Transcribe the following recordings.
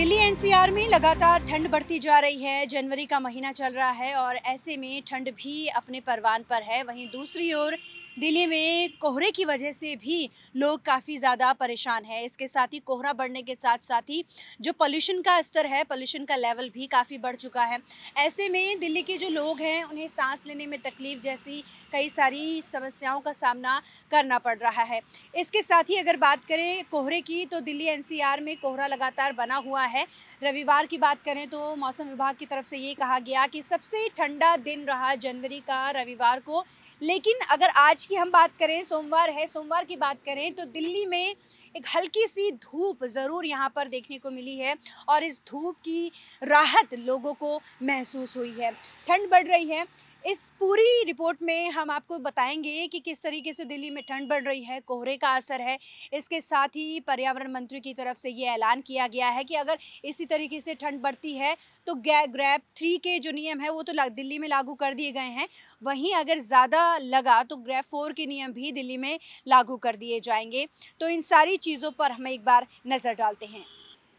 Delhi NCR में लगातार ठंड बढ़ती जा रही है जनवरी का महीना चल रहा है और ऐसे में ठंड भी अपने परवान पर है वहीं दूसरी ओर दिल्ली में कोहरे की वजह से भी लोग काफ़ी ज़्यादा परेशान है इसके साथ ही कोहरा बढ़ने के साथ साथ ही जो पोल्यूशन का स्तर है पोल्यूशन का लेवल भी काफ़ी बढ़ चुका है ऐसे में दिल्ली के जो लोग हैं उन्हें सांस लेने में तकलीफ़ जैसी कई सारी समस्याओं का सामना करना पड़ रहा है इसके साथ ही अगर बात करें कोहरे की तो दिल्ली एन में कोहरा लगातार बना हुआ है रविवार की बात करें तो मौसम विभाग की तरफ से ये कहा गया कि सबसे ठंडा दिन रहा जनवरी का रविवार को लेकिन अगर आज की हम बात करें सोमवार है सोमवार की बात करें तो दिल्ली में एक हल्की सी धूप ज़रूर यहाँ पर देखने को मिली है और इस धूप की राहत लोगों को महसूस हुई है ठंड बढ़ रही है इस पूरी रिपोर्ट में हम आपको बताएंगे कि किस तरीके से दिल्ली में ठंड बढ़ रही है कोहरे का असर है इसके साथ ही पर्यावरण मंत्री की तरफ से ये ऐलान किया गया है कि अगर इसी तरीके से ठंड बढ़ती है तो ग्रैप थ्री के जो नियम है वो तो दिल्ली में लागू कर दिए गए हैं वहीं अगर ज़्यादा लगा तो ग्रैप फोर के नियम भी दिल्ली में लागू कर दिए जाएंगे तो इन सारी चीज़ों पर हम एक बार नज़र डालते हैं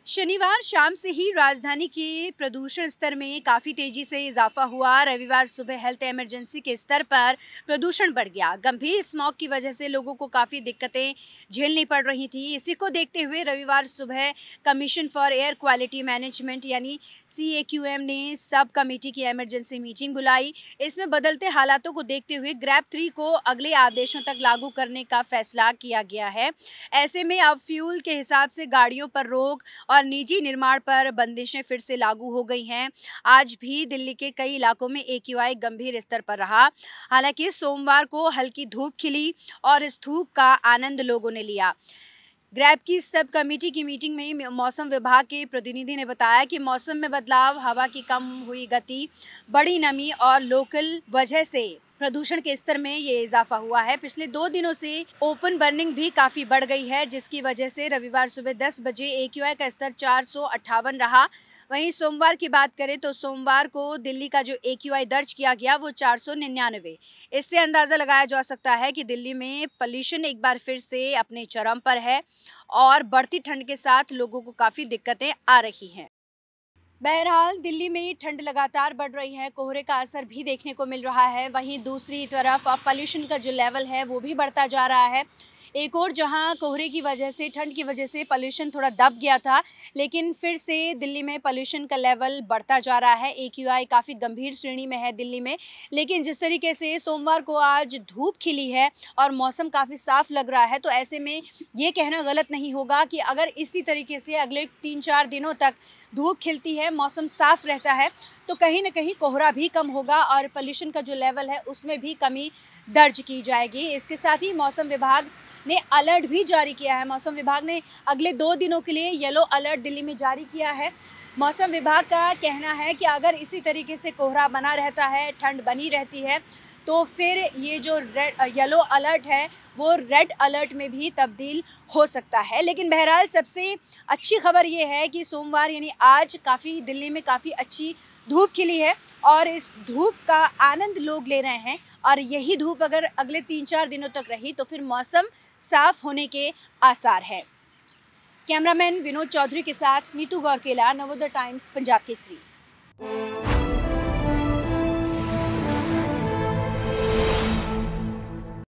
शनिवार शाम से ही राजधानी के प्रदूषण स्तर में काफ़ी तेजी से इजाफा हुआ रविवार सुबह हेल्थ इमरजेंसी के स्तर पर प्रदूषण बढ़ गया गंभीर स्मॉग की वजह से लोगों को काफ़ी दिक्कतें झेलनी पड़ रही थी इसी को देखते हुए रविवार सुबह commission for air quality management यानी एम ने सब कमेटी की एमरजेंसी मीटिंग बुलाई इसमें बदलते हालातों को देखते हुए ग्रैप थ्री को अगले आदेशों तक लागू करने का फैसला किया गया है ऐसे में अब फ्यूल के हिसाब से गाड़ियों पर रोक और निजी निर्माण पर बंदिशें फिर से लागू हो गई हैं आज भी दिल्ली के कई इलाकों में ए गंभीर स्तर पर रहा हालांकि सोमवार को हल्की धूप खिली और इस धूप का आनंद लोगों ने लिया ग्रैब की सब कमेटी की मीटिंग में मौसम विभाग के प्रतिनिधि ने बताया कि मौसम में बदलाव हवा की कम हुई गति बड़ी नमी और लोकल वजह से प्रदूषण के स्तर में ये इजाफा हुआ है पिछले दो दिनों से ओपन बर्निंग भी काफ़ी बढ़ गई है जिसकी वजह से रविवार सुबह दस बजे ए का स्तर चार रहा वहीं सोमवार की बात करें तो सोमवार को दिल्ली का जो ए दर्ज किया गया वो चार इससे अंदाज़ा लगाया जा सकता है कि दिल्ली में पॉल्यूशन एक बार फिर से अपने चरम पर है और बढ़ती ठंड के साथ लोगों को काफ़ी दिक्कतें आ रही हैं बहरहाल दिल्ली में ठंड लगातार बढ़ रही है कोहरे का असर भी देखने को मिल रहा है वहीं दूसरी तरफ पॉल्यूशन का जो लेवल है वो भी बढ़ता जा रहा है एक और जहां कोहरे की वजह से ठंड की वजह से पॉल्यूशन थोड़ा दब गया था लेकिन फिर से दिल्ली में पॉल्यूशन का लेवल बढ़ता जा रहा है ए काफ़ी गंभीर श्रेणी में है दिल्ली में लेकिन जिस तरीके से सोमवार को आज धूप खिली है और मौसम काफ़ी साफ लग रहा है तो ऐसे में ये कहना गलत नहीं होगा कि अगर इसी तरीके से अगले तीन चार दिनों तक धूप खिलती है मौसम साफ रहता है तो कहीं ना कहीं कोहरा भी कम होगा और पॉल्यूशन का जो लेवल है उसमें भी कमी दर्ज की जाएगी इसके साथ ही मौसम विभाग ने अलर्ट भी जारी किया है मौसम विभाग ने अगले दो दिनों के लिए येलो अलर्ट दिल्ली में जारी किया है मौसम विभाग का कहना है कि अगर इसी तरीके से कोहरा बना रहता है ठंड बनी रहती है तो फिर ये जो रेड येलो अलर्ट है वो रेड अलर्ट में भी तब्दील हो सकता है लेकिन बहरहाल सबसे अच्छी खबर ये है कि सोमवार यानी आज काफ़ी दिल्ली में काफ़ी अच्छी धूप खिली है और इस धूप का आनंद लोग ले रहे हैं और यही धूप अगर अगले तीन चार दिनों तक रही तो फिर मौसम साफ होने के आसार हैं कैमरामैन विनोद चौधरी के साथ नीतू गौरकेला नवोदय टाइम्स पंजाब केसरी